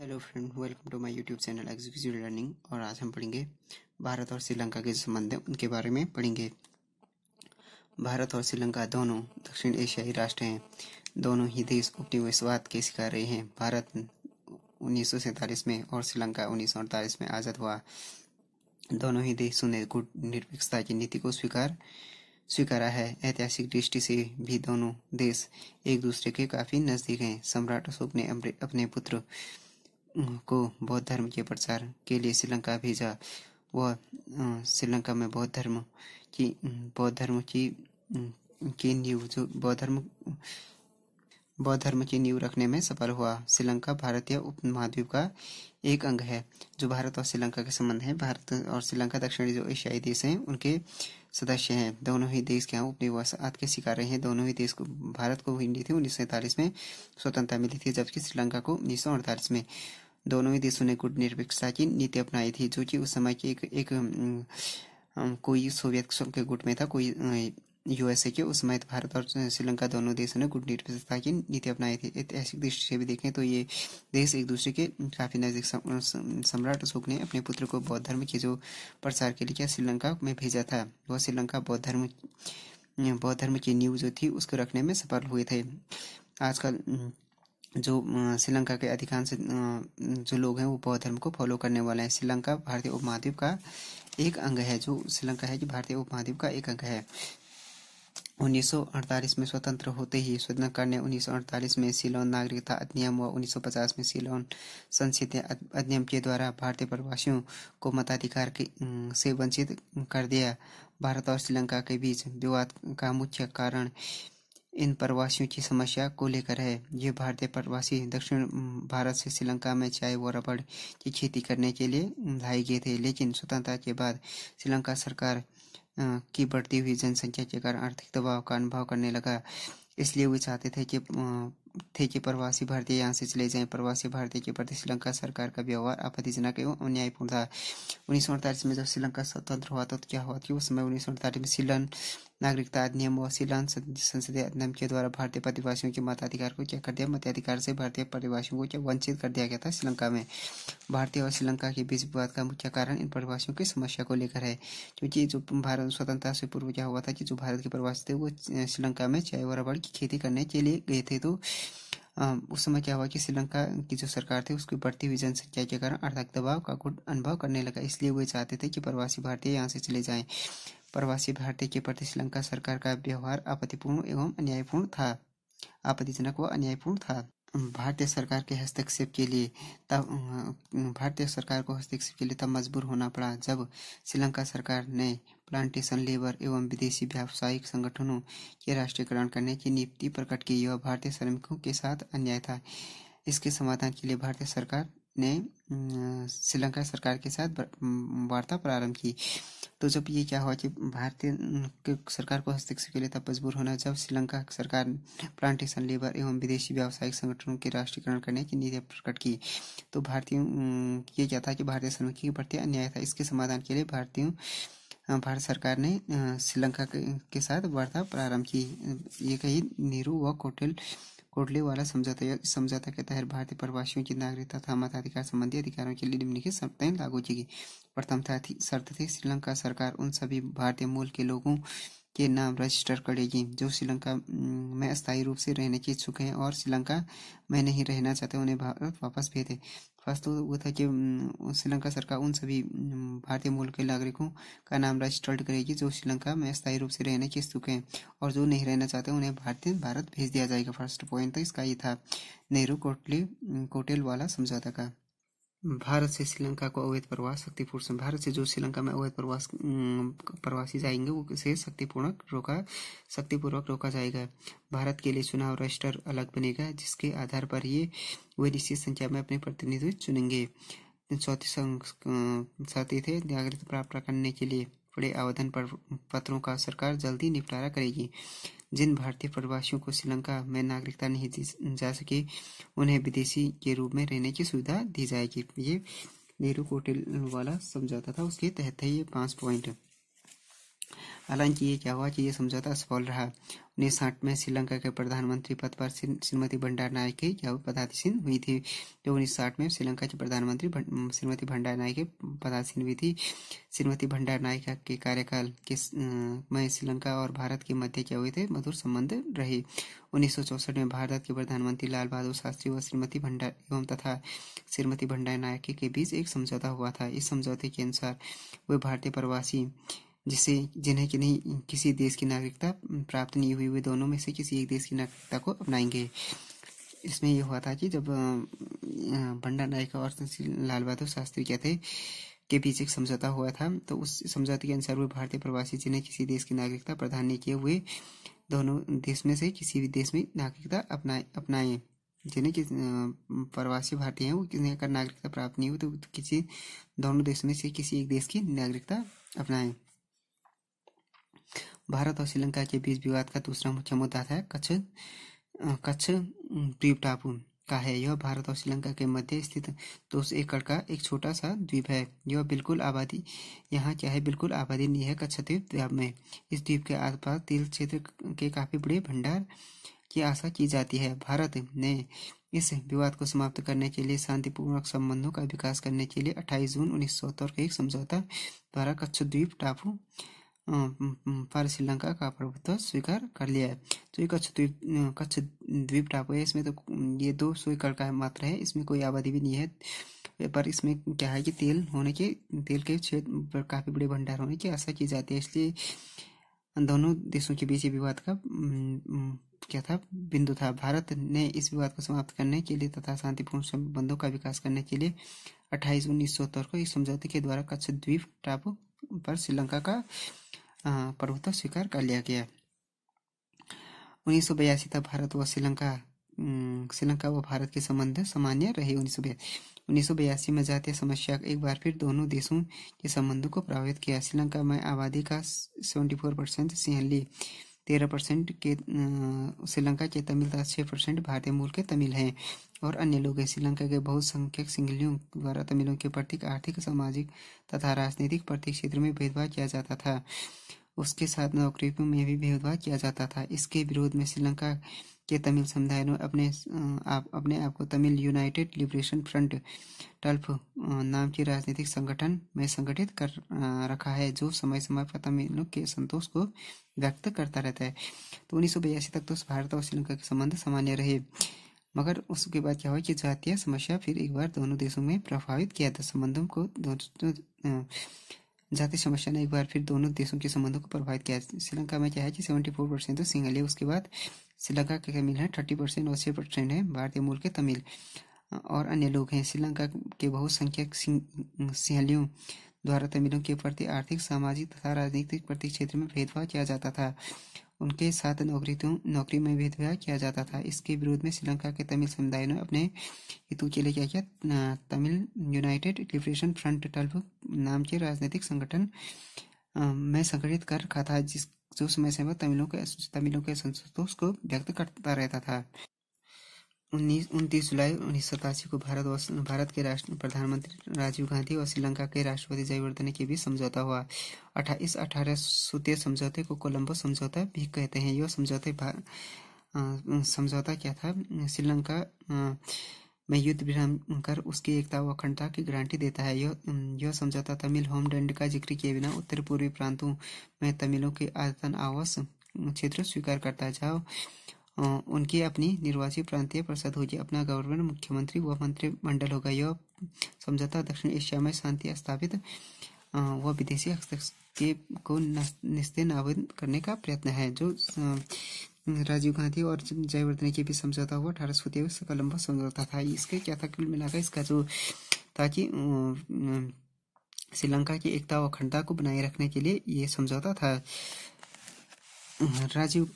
hello friend welcome to my YouTube channel executive learning और आज हम पढ़ेंगे भारत और श्रीलंका के संबंध हैं उनके बारे में पढ़ेंगे भारत और श्रीलंका दोनों दक्षिण एशियाई राष्ट्र हैं दोनों ही देश उपनिवेशवाद के शिकार रहे हैं भारत उन्नीस में और श्रीलंका उन्नीस में आज़ाद हुआ दोनों ही देशों ने गुट निरपेक्षता की नीति को स्वीकार स्वीकारा है ऐतिहासिक दृष्टि से भी दोनों देश एक दूसरे के काफ़ी नज़दीक हैं सम्राट अशोक ने अपने पुत्र को बौद्ध धर्म के प्रचार के लिए श्रीलंका भेजा वह श्रीलंका में बौद्ध धर्म की बौद्ध धर्म की की नींव जो बौद्ध धर्म बौद्ध धर्म की नींव रखने में सफल हुआ श्रीलंका भारतीय उपमहाद्वीप का एक अंग है जो भारत और श्रीलंका के संबंध है भारत और श्रीलंका दक्षिणी जो एशियाई देश हैं उनके सदस्य हैं दोनों ही देश के यहाँ उपनिवासवाद के शिकार रहे हैं दोनों ही देश को भारत को हिंदी थी उन्नीस में स्वतंत्रता मिली थी जबकि श्रीलंका को उन्नीस में दोनों ही देशों ने गुट निरपेक्षता की नीति अपनाई थी जो कि उस समय की एक, एक कोई सोवियत के गुट में था कोई यूएसए के उस समय भारत और श्रीलंका दोनों देशों ने गुट निरपेक्षता की नीति अपनाई थी ऐतिहासिक दृष्टि से भी देखें तो ये देश एक दूसरे के काफ़ी नज़दीक सम्राट अशोक ने अपने पुत्र को बौद्ध धर्म के जो प्रसार के लिए श्रीलंका में भेजा था वह श्रीलंका बौद्ध धर्म बौद्ध धर्म की न्यूज जो थी उसको रखने में सफल हुए थे आजकल जो श्रीलंका के अधिकांश जो लोग हैं वो बौद्ध धर्म को फॉलो करने वाले हैं श्रीलंका भारतीय उपमहाद्वीप का एक अंग है जो श्रीलंका है कि भारतीय उपमहाद्वीप का एक अंग है 1948 में स्वतंत्र होते ही स्वतंत्रता ने 1948 में सिलोन नागरिकता अधिनियम व 1950 में सिलोन संसदीय अधिनियम के द्वारा भारतीय प्रवासियों को मताधिकार से वंचित कर दिया भारत और श्रीलंका के बीच विवाद का मुख्य कारण इन प्रवासियों की समस्या को लेकर है ये भारतीय प्रवासी दक्षिण भारत से श्रीलंका में चाय व रबड़ की खेती करने के लिए लाए गए थे लेकिन स्वतंत्रता के बाद श्रीलंका सरकार की बढ़ती हुई जनसंख्या के कारण आर्थिक दबाव का अनुभव करने लगा इसलिए वे चाहते थे कि थे कि प्रवासी भारतीय यहाँ से चले जाएं प्रवासी भारतीय के प्रति श्रीलंका सरकार का व्यवहार आपत्तिजनक एवं अन्यायपूर्ण था उन्नीस सौ अड़तालीस में जब श्रीलंका स्वतंत्र हुआ था तो क्या हुआ कि उस समय उन्नीस सौ अड़तालीस में श्रीलंका नागरिकता अधिनियम व सीलान संसदीय अधिनियम के द्वारा भारतीय प्रतिवासियों के मताधिकार को क्या कर दिया मताधिकार से भारतीय प्रतिवासियों को क्या वंचित कर दिया गया था श्रीलंका में भारतीय और श्रीलंका के बीच विवाद का मुख्य कारण इन प्रवासियों की समस्या को लेकर है क्योंकि जो भारत स्वतंत्रता से पूर्व क्या हुआ था कि जो भारत के प्रवासी थे वो श्रीलंका में चाय और रबड़ की खेती करने के लिए गए थे तो उस समय क्या हुआ कि श्रीलंका की जो सरकार थी उसकी बढ़ती हुई जनसंख्या के कारण आर्थिक दबाव का गुट अनुभव करने लगा इसलिए वे चाहते थे कि प्रवासी भारतीय यहाँ से चले जाएं प्रवासी भारतीय के प्रति श्रीलंका सरकार का व्यवहार आपत्तिपूर्ण एवं अन्यायपूर्ण था आपत्तिजनक व अन्यायपूर्ण था भारतीय सरकार के हस्तक्षेप के लिए तब अं, भारतीय सरकार को हस्तक्षेप के लिए तब मजबूर होना पड़ा जब श्रीलंका सरकार ने प्लांटेशन लेबर एवं विदेशी व्यावसायिक संगठनों के राष्ट्रीयकरण करने की नियुक्ति प्रकट की यह भारतीय श्रमिकों के साथ अन्याय था इसके समाधान के लिए भारतीय सरकार ने अं, श्रीलंका सरकार के साथ अं, वार्ता प्रारंभ की तो जब ये क्या हुआ कि भारतीय सरकार को हस्तक्षेप के लिए तब मजबूर होना जब श्रीलंका सरकार प्लांटेशन लेबर एवं विदेशी व्यावसायिक संगठनों के राष्ट्रीयकरण करने की नीति प्रकट की तो भारतीयों ये क्या था कि भारतीय श्रमिकों के प्रति अन्याय था इसके समाधान के लिए भारतीयों भारत सरकार ने श्रीलंका के साथ वार्ता प्रारंभ की ये कही नेहरू व कोटेल वाला समझौता समझौता के तहत भारतीय प्रवासियों की नागरिकता तथा मताधिकार संबंधी अधिकारों के लिए निम्नलिखित शर्तें लागू की गई प्रथम शर्त थी श्रीलंका सरकार उन सभी भारतीय मूल के लोगों के नाम रजिस्टर करेगी जो श्रीलंका में स्थायी रूप से रहने के इच्छुक हैं और श्रीलंका में नहीं रहना चाहते उन्हें भारत वापस भेजे तो वो था कि श्रीलंका सरकार उन सभी भारतीय मूल के नागरिकों का नाम रजिस्टर्ड करेगी जो श्रीलंका में स्थायी रूप से रहने के इच्छुक हैं और जो नहीं रहना चाहते उन्हें भारतीय भारत भेज दिया जाएगा फर्स्ट पॉइंट तो इसका ये था नेहरू कोटली कोटेल वाला समझौता का भारत से श्रीलंका को अवैध प्रवास शक्तिपूर्ण भारत से जो श्रीलंका में अवैध प्रवास प्रवासी जाएंगे वो से शक्तिपूर्वक रोका शक्तिपूर्वक रोका जाएगा भारत के लिए चुनाव रजिस्टर अलग बनेगा जिसके आधार पर ये वे निश्चित संख्या में अपने प्रतिनिधि चुनेंगे चौथी साथी थे नागरिक प्राप्त करने के लिए पड़े आवेदन पर पत्रों का सरकार जल्दी निपटारा करेगी जिन भारतीय प्रवासियों को श्रीलंका में नागरिकता नहीं दी जा सके उन्हें विदेशी के रूप में रहने की सुविधा दी जाएगी ये नेहरू कोटिल वाला समझौता था उसके तहत है ये पाँच पॉइंट हालांकि ये क्या हुआ कि ये समझौता असफल रहा उन्नीस साठ में श्रीलंका के प्रधानमंत्री पद पर श्रीमती भंडार नायक की क्या पदासीन हुई थी जो उन्नीस साठ में श्रीलंका के प्रधानमंत्री श्रीमती भंडार नायक पदासीन हुई थी श्रीमती भंडार नायक के कार्यकाल के में श्रीलंका और भारत के मध्य क्या हुए थे मधुर संबंध रहे उन्नीस में भारत के प्रधानमंत्री लाल बहादुर शास्त्री व श्रीमती भंडार एवं तथा श्रीमती भंडार नायक के बीच एक समझौता हुआ था इस समझौते के अनुसार वे भारतीय प्रवासी जिससे जिन्हें कि नहीं किसी देश की नागरिकता प्राप्त नहीं हुई हुई दोनों में से किसी एक देश की नागरिकता को अपनाएंगे इसमें यह हुआ था कि जब भंडार नायक और लाल बहादुर शास्त्री क्या थे के बीच एक समझौता हुआ था तो उस समझौते के अनुसार वे भारतीय प्रवासी जिन्हें किसी देश की नागरिकता प्रदान नहीं किए हुए दोनों देश में से किसी भी देश में नागरिकता अपनाए अपनाएं जिन्हें कि प्रवासी भारतीय हैं वो किसी अगर नागरिकता प्राप्त नहीं हुई तो किसी दोनों देश में से किसी एक देश की नागरिकता अपनाएं भारत और श्रीलंका के बीच विवाद का दूसरा मुख्य मुद्दा था कच्छ कच्छ द्वीप टापू का है यह भारत और श्रीलंका के मध्य स्थित दो सौ एकड़ का एक छोटा सा द्वीप है यह बिल्कुल आबादी यहाँ क्या है बिल्कुल आबादी नहीं है कच्छ द्वीप द्वीप में इस द्वीप के आसपास तेल क्षेत्र के काफ़ी बड़े भंडार की आशा की जाती है भारत ने इस विवाद को समाप्त करने के लिए शांतिपूर्वक संबंधों का विकास करने के लिए 28 जून उन्नीस के एक समझौता द्वारा कच्छ द्वीप टापू अं, अं, अं, पारे श्रीलंका का प्रभुत्व स्वीकार कर लिया है तो ये कच्छ द्वीप कच्छ द्वीप टापू है इसमें तो ये दो स्वीकार का मात्र है इसमें कोई आबादी भी नहीं है पर इसमें क्या है कि तेल होने के तेल के क्षेत्र पर काफ़ी बड़े भंडार होने की आशा की जाती है इसलिए दोनों देशों के बीच ये विवाद का क्या था बिंदु था भारत ने इस विवाद को समाप्त करने के लिए तथा शांतिपूर्ण संबंधों का विकास करने के लिए अट्ठाईस उन्नीस सौ को इस समझौते के द्वारा कच्छ द्वीप टापू पर श्रीलंका का प्रभुत्व स्वीकार कर लिया गया उन्नीस तक भारत व श्रीलंका श्रीलंका व भारत के संबंध सामान्य रहे उन्नीस उन्नीस में जातीय समस्या एक बार फिर दोनों देशों के संबंधों को प्रभावित किया श्रीलंका में आबादी का 74 परसेंट सिंहली तेरह परसेंट के श्रीलंका के तमिल तथा छः परसेंट भारतीय मूल के तमिल हैं और अन्य लोग हैं श्रीलंका के बहुसंख्यक सिंगलियों द्वारा तमिलों के प्रतीक आर्थिक सामाजिक तथा राजनीतिक प्रत्येक क्षेत्र में भेदभाव किया जाता था उसके साथ नौकरियों में भी भेदभाव किया जाता था इसके विरोध में श्रीलंका के तमिल समुदाय ने अपने आप अपने आप को तमिल यूनाइटेड लिबरेशन फ्रंट टल्फ नाम की राजनीतिक संगठन में संगठित कर रखा है जो समय समय पर तमिलों के संतोष को व्यक्त करता रहता है तो उन्नीस तक तो भारत और श्रीलंका के संबंध सामान्य रहे मगर उसके बाद क्या हुआ कि जातीय समस्या फिर एक बार दोनों देशों में प्रभावित किया था संबंधों को दोनों जाति समस्या ने एक बार फिर दोनों देशों के संबंधों को प्रभावित किया श्रीलंका में क्या है कि सेवेंटी फोर परसेंट तो सिंगल है उसके बाद श्रीलंका के तमिल हैं थर्टी परसेंट और छः परसेंट है भारतीय मूल के तमिल और अन्य लोग हैं श्रीलंका के बहुसंख्यक सिंहलियों द्वारा तमिलों के प्रति आर्थिक सामाजिक तथा राजनीतिक प्रति क्षेत्र में भेदभाव किया जाता था उनके साथ नौकरी नौकरी में भेदभाव किया जाता था इसके विरोध में श्रीलंका के तमिल समुदाय ने अपने हितों के लिए क्या किया तमिल यूनाइटेड लिबरेशन फ्रंट टल्फ नाम के राजनीतिक संगठन मैं संगठित कर रखा था जिस जो समय से वह तमिलों के तमिलों के संतोष को व्यक्त करता रहता था उन्नीस उनतीस जुलाई उन्नीस सौ सतासी को भारत और भारत के राष्ट्र प्रधानमंत्री राजीव गांधी और श्रीलंका के राष्ट्रपति जयवर्धन के बीच समझौता हुआ अठा, इस अठारह सूत्रीय समझौते को कोलंबो समझौता भी कहते हैं यह समझौते समझौता क्या था श्रीलंका में युद्ध विराम कर उसकी एकता व अखंडता की गारंटी देता है यह यह समझौता तमिल होम डंड का जिक्र किए बिना उत्तर पूर्वी प्रांतों में तमिलों के आदतन आवास क्षेत्र स्वीकार करता है जहाँ उनकी अपनी निर्वाचित प्रांतीय परिषद होगी अपना गवर्नर मुख्यमंत्री व मंत्रिमंडल होगा यह समझौता दक्षिण एशिया में शांति स्थापित व विदेशी हस्तक्षेप को निस्ते नाबूद करने का प्रयत्न है जो राजीव गांधी और जयवर्धन के बीच समझौता हुआ अठारह सौ तेईस का लंबा समझौता था इसका क्या था कुल मिलाकर इसका जो ताकि श्रीलंका की एकता और अखंडता को बनाए रखने के लिए ये समझौता था राजीव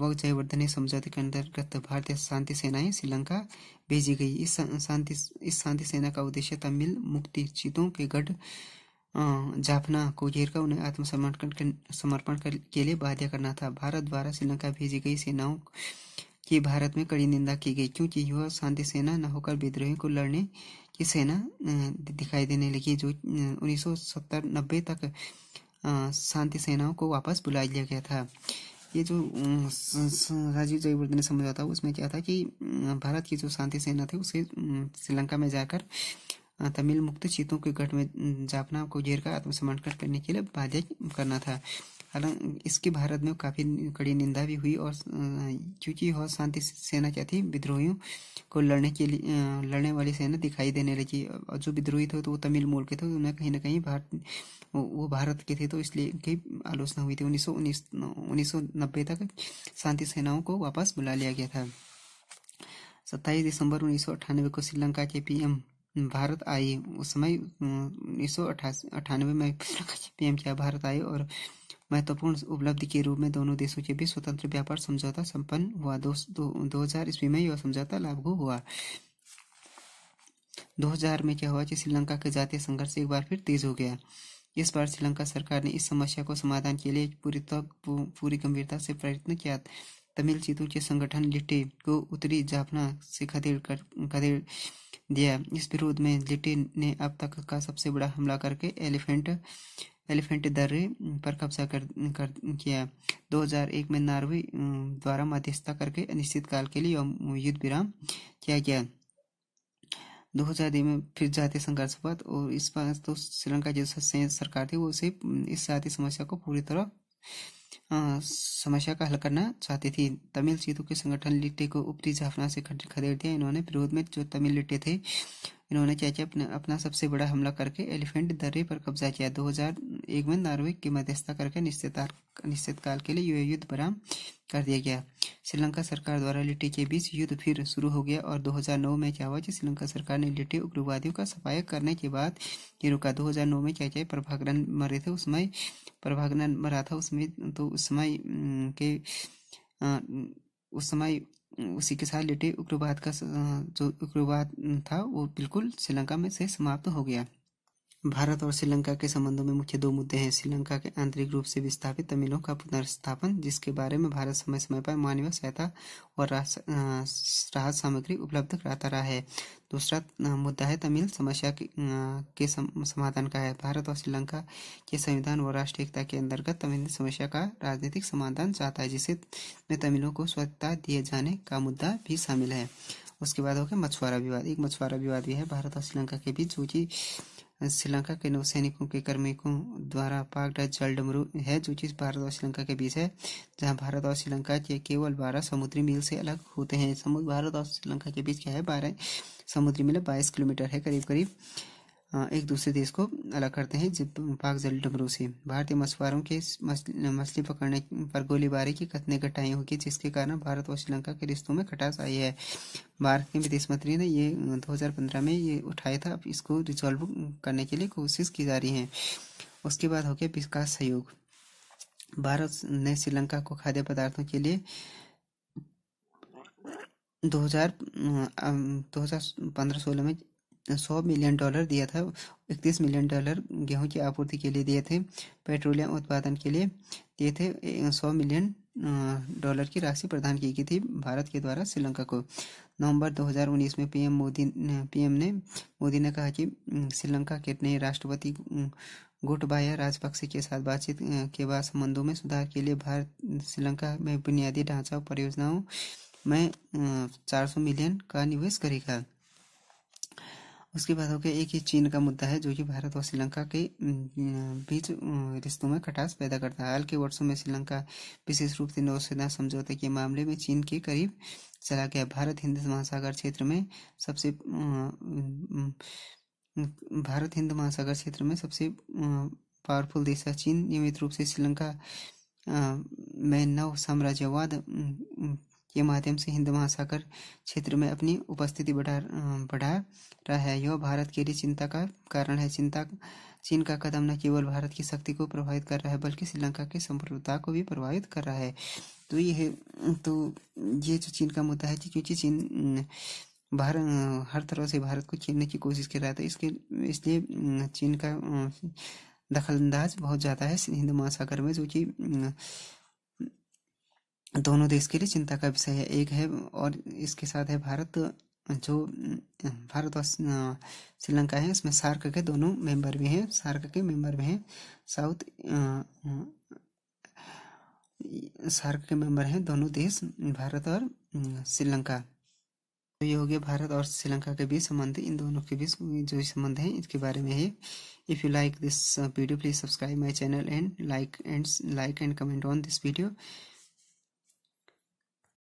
व जयवर्धन ने समझौते के अंतर्गत भारतीय शांति सेनाएं श्रीलंका भेजी गई इस शांति इस शांति सेना का उद्देश्य तमिल मुक्ति चितों के गढ़ जाफना को घेर कर उन्हें आत्मसमर्पण समर्पण के लिए बाध्य करना था भारत द्वारा श्रीलंका भेजी गई सेनाओं की भारत में कड़ी निंदा की गई क्योंकि युवा शांति सेना न होकर विद्रोही को लड़ने की सेना दिखाई देने लगी जो 1970-90 तक शांति सेनाओं को वापस बुला लिया गया था ये जो राजीव जयवर्धन ने समझा था उसमें क्या था कि भारत की जो शांति सेना थी उसे श्रीलंका में जाकर तमिल मुक्त चीतों के गठ में जापना को घेर कर आत्मसमर्पण करने के लिए बाध्य करना था हालांकि इसकी भारत में काफ़ी कड़ी निंदा भी हुई और क्योंकि वह शांति सेना क्या थी विद्रोहियों को लड़ने के लिए लड़ने वाली सेना दिखाई देने लगी और जो विद्रोही थे तो वो तमिल मूल के थे तो उन्हें कहीं ना कहीं भारत वो भारत के थे तो इसलिए कई आलोचना हुई थी उन्नीस सौ उन्नीस सौ नब्बे तक शांति सेनाओं को वापस बुला लिया गया था सत्ताईस दिसंबर उन्नीस सौ को श्रीलंका के पीएम भारत आई उस समय उन्नीस सौ अठानवे में पीएम किया भारत आई और महत्वपूर्ण उपलब्धि के रूप में दोनों देशों के बीच स्वतंत्र व्यापार समझौता संपन्न हुआ दो, हजार ईस्वी में यह समझौता लागू हुआ 2000 में क्या हुआ कि श्रीलंका के जातीय संघर्ष एक बार फिर तेज हो गया इस बार श्रीलंका सरकार ने इस समस्या को समाधान के लिए पूरी तो, पूरी गंभीरता से प्रयत्न किया तमिल के संगठन लिट्टे को उत्तरी जापना से खदेड़ कर खदेड़ दिया इस विरोध में लिट्टे ने अब तक का सबसे बड़ा हमला करके एलिफेंट एलिफेंट दर्रे पर कब्जा कर, कर किया 2001 में नार्वे द्वारा मध्यस्थता करके अनिश्चित काल के लिए युद्ध विराम किया गया दो हजार में फिर जातीय संघर्ष हुआ और इस बार तो श्रीलंका जो सरकार थी वो उसे इस जातीय समस्या को पूरी तरह समस्या का हल करना चाहती थी तमिल सीधु के संगठन लिट्टे को ऊपरी जाफना से खदेड़ दिया इन्होंने विरोध में जो तमिल लिट्टे थे इन्होंने चाचा अपना, अपना सबसे बड़ा हमला करके एलिफेंट दर्रे पर कब्जा किया 2001 में नॉर्वे की मध्यस्थता करके निश्चित निश्चित काल के लिए युद्ध बराम कर दिया गया श्रीलंका सरकार द्वारा लिट्टी के बीच युद्ध फिर शुरू हो गया और 2009 में क्या हुआ श्रीलंका सरकार ने लिट्टी उग्रवादियों का सफाया करने के बाद ये रुका 2009 में चाचाई प्रभागरन मरे थे उसमें प्रभागरन मरा था उसमें तो उस समय के आ, उस समय उसी के साथ लेटे उग्रवाद का जो उग्रवाद था वो बिल्कुल श्रीलंका में से समाप्त हो गया भारत और श्रीलंका के संबंधों में मुख्य दो मुद्दे हैं श्रीलंका के आंतरिक रूप से विस्थापित तमिलों का पुनर्स्थापन जिसके बारे में भारत समय समय पर मानवीय सहायता और राहत सामग्री उपलब्ध कराता रहा है दूसरा मुद्दा है तमिल समस्या के, के सम, समाधान का है भारत और श्रीलंका के संविधान व राष्ट्रीय एकता के अंतर्गत तमिल समस्या का राजनीतिक समाधान चाहता है जिसे में तमिलों को स्वच्छता दिए जाने का मुद्दा भी शामिल है उसके बाद हो गया मछुआरा विवाद एक मछुआरा विवाद भी है भारत और श्रीलंका के बीच जो श्रीलंका के नौसैनिकों के कर्मिकों द्वारा पाक डमरू है जो चीज भारत और श्रीलंका के बीच है जहां भारत और श्रीलंका के केवल बारह समुद्री मील से अलग होते हैं समुद्र भारत और श्रीलंका के बीच क्या है बारह समुद्री मील बाईस किलोमीटर है करीब करीब एक दूसरे देश को अलग करते हैं पाक जल डमरू से भारतीय मछुआरों के मछली पकड़ने पर गोलीबारी की कतने घटाई होगी जिसके कारण भारत और श्रीलंका के रिश्तों में खटास आई है भारत के विदेश मंत्री ने ये 2015 में ये उठाया था अब इसको रिजॉल्व करने के लिए कोशिश की जा रही है उसके बाद हो गया विकास सहयोग भारत ने श्रीलंका को खाद्य पदार्थों के लिए 2000 2015-16 में सौ मिलियन डॉलर दिया था इकतीस मिलियन डॉलर गेहूं की आपूर्ति के लिए दिए थे पेट्रोलियम उत्पादन के लिए दिए थे सौ मिलियन डॉलर की राशि प्रदान की गई थी भारत के द्वारा श्रीलंका को नवंबर 2019 में पीएम मोदी पीएम ने मोदी ने कहा कि श्रीलंका के नए राष्ट्रपति गुटबाया राजपक्षे के साथ बातचीत के बाद संबंधों में सुधार के लिए भारत श्रीलंका में बुनियादी ढांचा परियोजनाओं में 400 मिलियन का निवेश करेगा उसके बाद हो गया एक ही चीन का मुद्दा है जो कि भारत और श्रीलंका के बीच रिश्तों में खटास पैदा करता है हाल के वर्षों में श्रीलंका विशेष रूप से नौसेना समझौते के मामले में चीन के करीब चला गया भारत हिंद महासागर क्षेत्र में सबसे भारत हिंद महासागर क्षेत्र में सबसे पावरफुल देश है चीन नियमित रूप से श्रीलंका में नव साम्राज्यवाद के माध्यम से हिंद महासागर क्षेत्र में अपनी उपस्थिति बढ़ा अं, बढ़ा रहा है यह भारत के लिए चिंता का कारण है चिंता चीन का कदम न केवल भारत की शक्ति को प्रभावित कर रहा है बल्कि श्रीलंका की संप्रभुता को भी प्रभावित कर रहा है तो यह तो ये जो चीन का मुद्दा है क्योंकि चीन भारत अं, अं, हर तरह से भारत को छीनने की कोशिश कर रहा था तो इसके इसलिए चीन का दखलंदाज बहुत ज़्यादा है हिंद महासागर में जो कि दोनों देश के लिए चिंता का विषय है एक है और इसके साथ है भारत जो भारत और श्रीलंका है इसमें सार्क के दोनों मेंबर भी हैं सार्क के मेंबर भी हैं साउथ सार्क के मेंबर हैं दोनों देश भारत और श्रीलंका तो ये हो गया भारत और श्रीलंका के बीच संबंध इन दोनों के बीच जो संबंध है इसके बारे में है if you like this video please subscribe my channel and like and like and comment on this video